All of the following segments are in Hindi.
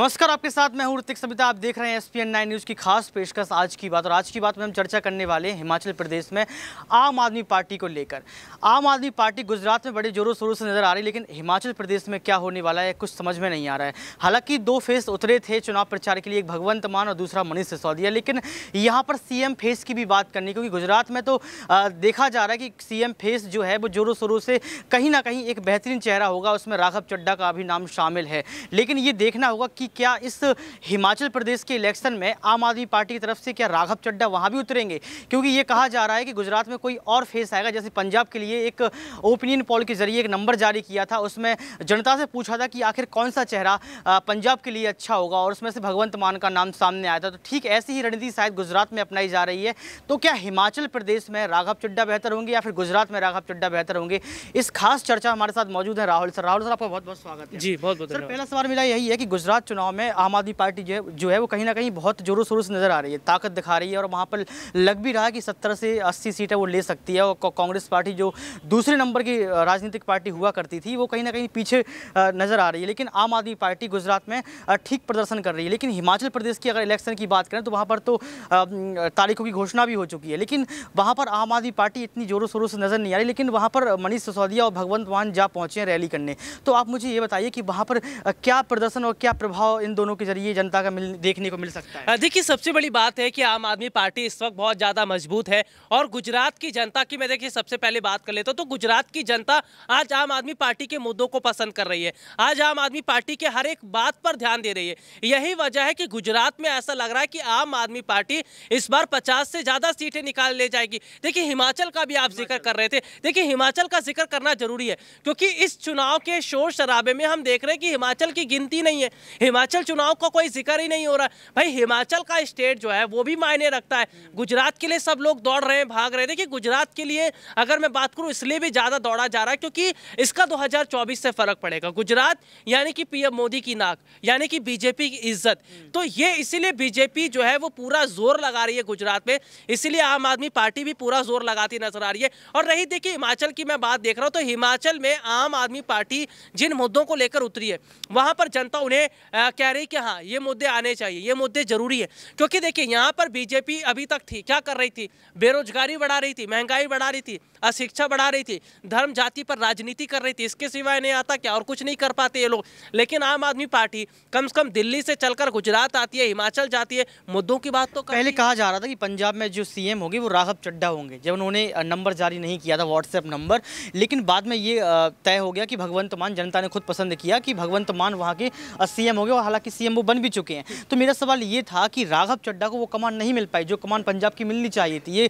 ನಮಸ್ಕಾರ नमस्कार आपके साथ मैं हूं ऋतिक सविता आप देख रहे हैं एसपीएन नाइन न्यूज़ की खास पेशकश आज की बात और आज की बात में हम चर्चा करने वाले हैं हिमाचल प्रदेश में आम आदमी पार्टी को लेकर आम आदमी पार्टी गुजरात में बड़े जोरों शोरों से नज़र आ रही है लेकिन हिमाचल प्रदेश में क्या होने वाला है कुछ समझ में नहीं आ रहा है हालांकि दो फेस उतरे थे चुनाव प्रचार के लिए एक भगवंत मान और दूसरा मनीष सिसोदिया लेकिन यहाँ पर सीएम फेस की भी बात करनी क्योंकि गुजरात में तो देखा जा रहा है कि सीएम फेस जो है वो जोरों शोरों से कहीं ना कहीं एक बेहतरीन चेहरा होगा उसमें राघव चड्डा का भी नाम शामिल है लेकिन ये देखना होगा कि क्या इस हिमाचल प्रदेश के इलेक्शन में आम आदमी पार्टी की तरफ से क्या राघव चड्डा वहाँ भी उतरेंगे क्योंकि ये कहा जा रहा है कि गुजरात में कोई और फेस आएगा जैसे पंजाब के लिए एक ओपिनियन पोल के जरिए एक नंबर जारी किया था उसमें जनता से पूछा था कि आखिर कौन सा चेहरा पंजाब के लिए अच्छा होगा और उसमें से भगवंत मान का नाम सामने आया था तो ठीक ऐसी ही रणनीति शायद गुजरात में अपनाई जा रही है तो क्या हिमाचल प्रदेश में राघव चड्डा बेहतर होंगे या फिर गुजरात में राघव चड्डा बेहतर होंगे इस खास चर्चा हमारे साथ मौजूद है राहुल सर राहुल सर आपका बहुत बहुत स्वागत है जी बहुत बहुत सर पहला सवाल मिला यही है कि गुजरात चुनाव में आम आदमी पार्टी जो है जो है वो कहीं ना कहीं बहुत जोरों शोरों से नज़र आ रही है ताकत दिखा रही है और वहाँ पर लग भी रहा है कि सत्तर से अस्सी सीटें वो ले सकती है और कांग्रेस पार्टी जो दूसरे नंबर की राजनीतिक पार्टी हुआ करती थी वो कहीं ना कहीं पीछे नज़र आ रही है लेकिन आम आदमी पार्टी गुजरात में ठीक प्रदर्शन कर रही है लेकिन हिमाचल प्रदेश की अगर इलेक्शन की बात करें तो वहाँ पर तो तारीखों की घोषणा भी हो चुकी है लेकिन वहाँ पर आम आदमी पार्टी इतनी जोरों शोरों से नज़र नहीं आ रही लेकिन वहाँ पर मनीष सिसोदिया और भगवंत मान जा पहुँचे हैं रैली करने तो आप मुझे ये बताइए कि वहाँ पर क्या प्रदर्शन और क्या प्रभाव इन दोनों के जरिए जनता का मिल देखने को मिल सकता है देखिए सबसे बड़ी बात है कि आम आदमी पार्टी इस वक्त बहुत ज़्यादा मजबूत है और गुजरात की जनता की मैं देखिए सबसे पहले बात कर लेता हूँ तो गुजरात की जनता आज आम आदमी पार्टी के मुद्दों को पसंद कर रही है आज आम आदमी पार्टी के हर एक बात पर ध्यान दे रही है यही वजह है कि गुजरात में ऐसा लग रहा है कि आम आदमी पार्टी इस बार पचास से ज़्यादा सीटें निकाल ले जाएगी देखिए हिमाचल का भी आप जिक्र कर रहे थे देखिए हिमाचल का जिक्र करना जरूरी है क्योंकि इस चुनाव के शोर शराबे में हम देख रहे हैं कि हिमाचल की गिनती नहीं है हिमाचल हिमाचल चुनाव का कोई जिक्र ही नहीं हो रहा भाई हिमाचल का स्टेट जो है वो भी मायने रखता है गुजरात के लिए सब लोग दौड़ रहे हैं भाग रहे हैं देखिए गुजरात के लिए अगर मैं बात करूँ इसलिए भी ज़्यादा दौड़ा जा रहा है क्योंकि इसका दो से फ़र्क पड़ेगा गुजरात यानी कि पी मोदी की नाक यानी कि बीजेपी की इज्जत हम्म। तो ये इसीलिए बीजेपी जो है वो पूरा जोर लगा रही है गुजरात में इसीलिए आम आदमी पार्टी भी पूरा जोर लगाती नजर आ रही है और रही देखिए हिमाचल की मैं बात देख रहा हूं तो हिमाचल में आम आदमी पार्टी जिन मुद्दों को लेकर उतरी है वहां पर जनता उन्हें आ, क्या कह रही कि हाँ ये मुद्दे आने चाहिए ये मुद्दे ज़रूरी है क्योंकि देखिए यहाँ पर बीजेपी अभी तक थी क्या कर रही थी बेरोजगारी बढ़ा रही थी महंगाई बढ़ा रही थी अशिक्षा बढ़ा रही थी धर्म जाति पर राजनीति कर रही थी इसके सिवाय नहीं आता क्या और कुछ नहीं कर पाते ये लोग लेकिन आम आदमी पार्टी कम से कम दिल्ली से चलकर गुजरात आती है हिमाचल जाती है मुद्दों की बात तो पहले कहा जा रहा था कि पंजाब में जो सी होगी वो राघव चड्डा होंगे जब उन्होंने नंबर जारी नहीं किया था व्हाट्सएप नंबर लेकिन बाद में ये तय हो गया कि भगवंत मान जनता ने खुद पसंद किया कि भगवंत मान वहाँ के सीएम हो गए और हालांकि सीएम वो बन भी चुके हैं तो मेरा सवाल ये था कि राघव चड्डा को वो कमान नहीं मिल पाई जो कमान पंजाब की मिलनी चाहिए थी ये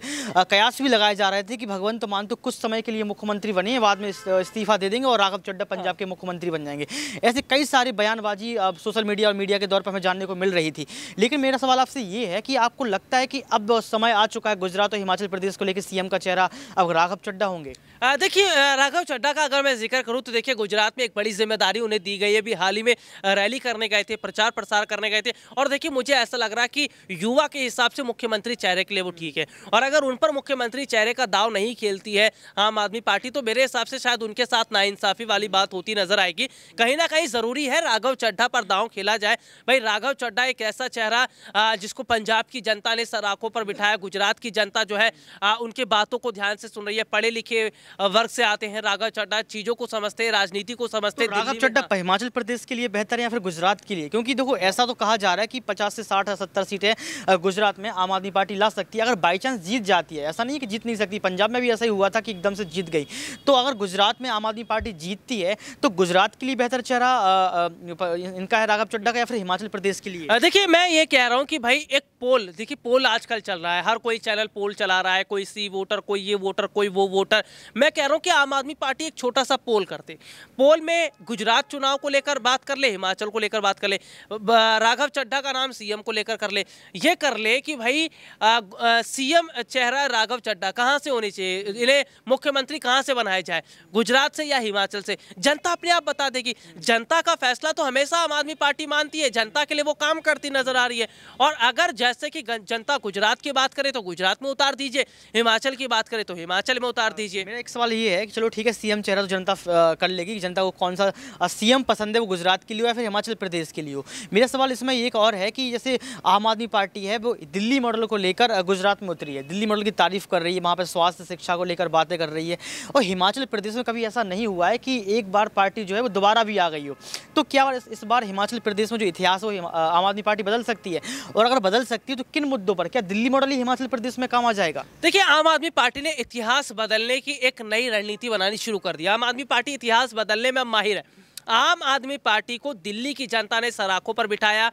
कयास भी लगाए जा रहे थे कि भगवंत मान चौहान तो कुछ समय के लिए मुख्यमंत्री बने बाद में इस्तीफा दे देंगे और राघव चड्डा पंजाब के मुख्यमंत्री बन जाएंगे ऐसे कई सारी बयानबाजी अब सोशल मीडिया और मीडिया के दौर पर हमें जानने को मिल रही थी लेकिन मेरा सवाल आपसे ये है कि आपको लगता है कि अब समय आ चुका है गुजरात और हिमाचल प्रदेश को लेकर सीएम का चेहरा अब राघव चड्डा होंगे देखिए राघव चड्डा का अगर मैं जिक्र करूँ तो देखिए गुजरात में एक बड़ी जिम्मेदारी उन्हें दी गई है अभी हाल ही में रैली करने गए थे प्रचार प्रसार करने गए थे और देखिए मुझे ऐसा लग रहा है कि युवा के हिसाब से मुख्यमंत्री चेहरे के लिए वो ठीक है और अगर उन पर मुख्यमंत्री चेहरे का दाव नहीं खेलती सकती है आम आदमी पार्टी तो मेरे हिसाब से शायद उनके साथ नाइंसाफ़ी वाली बात होती नजर आएगी कहीं ना कहीं ज़रूरी है राघव चड्ढा पर दाव खेला जाए भाई राघव चड्ढा एक ऐसा चेहरा जिसको पंजाब की जनता ने सराखों पर बिठाया गुजरात की जनता जो है उनके बातों को ध्यान से सुन रही है पढ़े लिखे वर्ग से आते हैं राघव चड्ढा चीज़ों को समझते हैं राजनीति को समझते तो हैं राघव चड्ढा हिमाचल प्रदेश के लिए बेहतर है या फिर गुजरात के लिए क्योंकि देखो ऐसा तो कहा जा रहा है कि पचास से साठ या सत्तर सीटें गुजरात में आम आदमी पार्टी ला सकती है अगर बाई चांस जीत जाती है ऐसा नहीं कि जीत नहीं सकती पंजाब में भी ऐसा ही हुआ हुआ था कि एकदम से जीत गई तो अगर गुजरात में आम आदमी पार्टी जीतती है तो गुजरात के लिए बेहतर चेहरा इनका है राघव चड्डा का या फिर हिमाचल प्रदेश के लिए देखिए मैं ये कह रहा हूँ कि भाई एक पोल देखिए पोल आजकल चल रहा है हर कोई चैनल पोल चला रहा है कोई सी वोटर कोई ये वोटर कोई वो वोटर मैं कह रहा हूँ कि आम आदमी पार्टी एक छोटा सा पोल करते पोल में गुजरात चुनाव को लेकर बात कर ले हिमाचल को लेकर बात कर ले राघव चड्ढा का नाम सीएम को लेकर कर ले ये कर ले कि भाई सीएम चेहरा राघव चड्ढा कहाँ से होनी चाहिए एमएलए मुख्यमंत्री कहाँ से बनाए जाए गुजरात से या हिमाचल से जनता अपने आप बता देगी जनता का फैसला तो हमेशा आम आदमी पार्टी मानती है जनता के लिए वो काम करती नजर आ रही है और अगर जैसे कि जनता गुजरात की बात करे तो गुजरात में उतार दीजिए हिमाचल की बात करे तो हिमाचल में उतार दीजिए मेरा एक सवाल ये है कि चलो ठीक है सीएम चेहरा तो जनता कर लेगी जनता को कौन सा सीएम पसंद है वो गुजरात के लिए या फिर हिमाचल प्रदेश के लिए मेरा सवाल इसमें एक और है कि जैसे आम आदमी पार्टी है वो दिल्ली मॉडल को लेकर गुजरात में उतरी है दिल्ली मॉडल की तारीफ कर रही है वहाँ पर स्वास्थ्य शिक्षा को लेकर लेकर बातें कर रही है और हिमाचल प्रदेश में कभी ऐसा नहीं हुआ है कि एक बार पार्टी जो है वो दोबारा भी आ गई हो तो क्या इस बार हिमाचल प्रदेश में जो इतिहास हो आम आदमी पार्टी बदल सकती है और अगर बदल सकती है तो किन मुद्दों पर क्या दिल्ली मॉडल ही हिमाचल प्रदेश में काम आ जाएगा देखिए आम आदमी पार्टी ने इतिहास बदलने की एक नई रणनीति बनानी शुरू कर दी आम आदमी पार्टी इतिहास बदलने में माहिर है आम आदमी पार्टी को दिल्ली की जनता ने सराखों पर बिठाया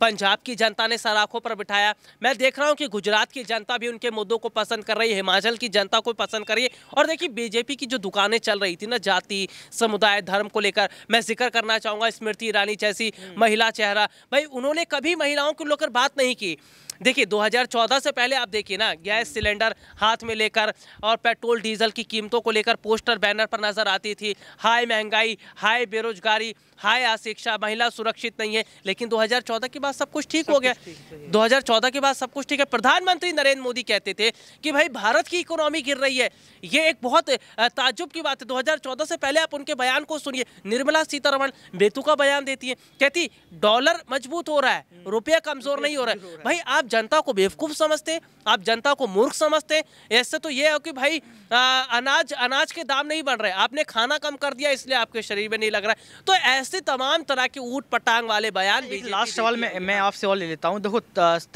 पंजाब की जनता ने सराखों पर बिठाया मैं देख रहा हूं कि गुजरात की जनता भी उनके मुद्दों को पसंद कर रही है हिमाचल की जनता को पसंद कर रही है और देखिए बीजेपी की जो दुकानें चल रही थी ना जाति समुदाय धर्म को लेकर मैं जिक्र करना चाहूँगा स्मृति ईरानी जैसी हम्म। महिला चेहरा भाई उन्होंने कभी महिलाओं को लेकर बात नहीं की देखिए 2014 से पहले आप देखिए ना गैस सिलेंडर हाथ में लेकर और पेट्रोल डीजल की कीमतों को लेकर पोस्टर बैनर पर नजर आती थी हाई महंगाई हाई बेरो बेरोजगारी हाय अशिक्षा महिला सुरक्षित नहीं है लेकिन 2014 के बाद सब कुछ ठीक हो गया 2014 तो के बाद सब कुछ ठीक है प्रधानमंत्री नरेंद्र मोदी कहते थे कि भाई भारत की इकोनॉमी गिर रही है ये एक बहुत ताजुब की बात है 2014 से पहले आप उनके बयान को सुनिए निर्मला सीतारमण बेतु का बयान देती है कहती डॉलर मजबूत हो रहा है हम्म। रुपया कमजोर नहीं हो रहा है भाई आप जनता को बेवकूफ़ समझते आप जनता को मूर्ख समझते ऐसे तो ये है कि भाई अनाज अनाज के दाम नहीं बढ़ रहे आपने खाना कम कर दिया इसलिए आपके शरीर में नहीं लग रहा है तो ऐसे ऐसे तमाम तरह के ऊट पटांग वाले बयान भी लास्ट सवाल में मैं आपसे और ले लेता हूँ देखो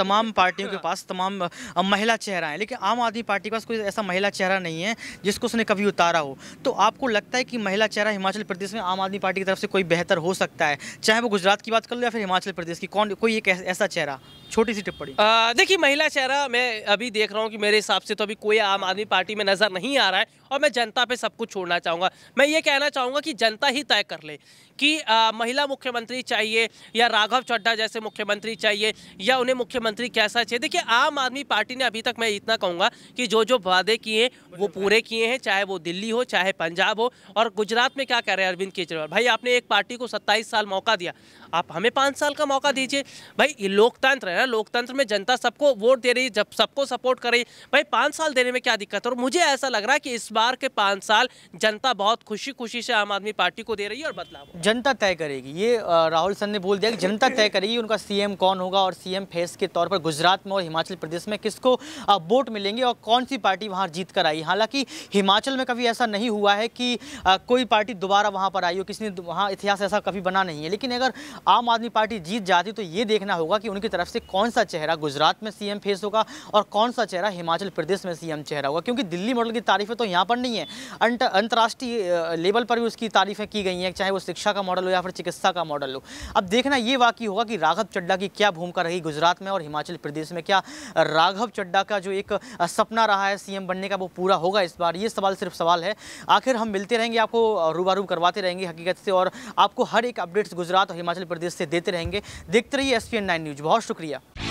तमाम पार्टियों के हाँ। पास तमाम महिला चेहरा है लेकिन आम आदमी पार्टी के पास कोई ऐसा महिला चेहरा नहीं है जिसको उसने कभी उतारा हो तो आपको लगता है कि महिला चेहरा हिमाचल प्रदेश में आम आदमी पार्टी की तरफ से कोई बेहतर हो सकता है चाहे वो गुजरात की बात कर लो या फिर हिमाचल प्रदेश की कौन कोई एक ऐसा चेहरा छोटी सी टिप्पणी देखिए महिला चेहरा मैं अभी देख रहा हूँ कि मेरे हिसाब से तो अभी कोई आम आदमी पार्टी में नज़र नहीं आ रहा है और मैं जनता पे सब कुछ छोड़ना चाहूंगा मैं ये कहना चाहूंगा कि जनता ही तय कर ले कि आ, महिला मुख्यमंत्री चाहिए या राघव चड्ढा जैसे मुख्यमंत्री चाहिए या उन्हें मुख्यमंत्री कैसा चाहिए देखिए आम आदमी पार्टी ने अभी तक मैं इतना कहूँगा कि जो जो वादे किए वो पूरे किए हैं चाहे वो दिल्ली हो चाहे पंजाब हो और गुजरात में क्या कह रहे हैं अरविंद केजरीवाल भाई आपने एक पार्टी को सत्ताईस साल मौका दिया आप हमें पाँच साल का मौका दीजिए भाई लोकतंत्र है ना लोकतंत्र में जनता सबको वोट दे रही है जब सबको सपोर्ट कर रही भाई पाँच साल देने में क्या दिक्कत है और मुझे ऐसा लग रहा है कि इस बार के पाँच साल जनता बहुत खुशी खुशी से आम आदमी पार्टी को दे रही है और बदलाव जनता तय करेगी ये राहुल सर ने बोल दिया कि जनता तय करेगी उनका सी कौन होगा और सी फेस के तौर पर गुजरात में और हिमाचल प्रदेश में किसको वोट मिलेंगे और कौन सी पार्टी वहाँ जीत कर आई हालांकि हिमाचल में कभी ऐसा नहीं हुआ है कि कोई पार्टी दोबारा वहाँ पर आई हो किसी ने वहाँ इतिहास ऐसा कभी बना नहीं है लेकिन अगर आम आदमी पार्टी जीत जाती तो ये देखना होगा कि उनकी तरफ से कौन सा चेहरा गुजरात में सीएम फेस होगा और कौन सा चेहरा हिमाचल प्रदेश में सीएम चेहरा होगा क्योंकि दिल्ली मॉडल की तारीफें तो यहाँ पर नहीं है अंतर्राष्ट्रीय लेवल पर भी उसकी तारीफें की गई हैं चाहे वो शिक्षा का मॉडल हो या फिर चिकित्सा का मॉडल हो अब देखना ये वाकई होगा कि राघव चड्डा की क्या भूमिका रही गुजरात में और हिमाचल प्रदेश में क्या राघव चड्डा का जो एक सपना रहा है सीएम बनने का वो पूरा होगा इस बार ये सवाल सिर्फ सवाल है आखिर हम मिलते रहेंगे आपको रूबारू करवाते रहेंगे हकीकत से और आपको हर एक अपडेट्स गुजरात और हिमाचल प्रदेश से देते रहेंगे देखते रहिए एस न्यूज़ बहुत शुक्रिया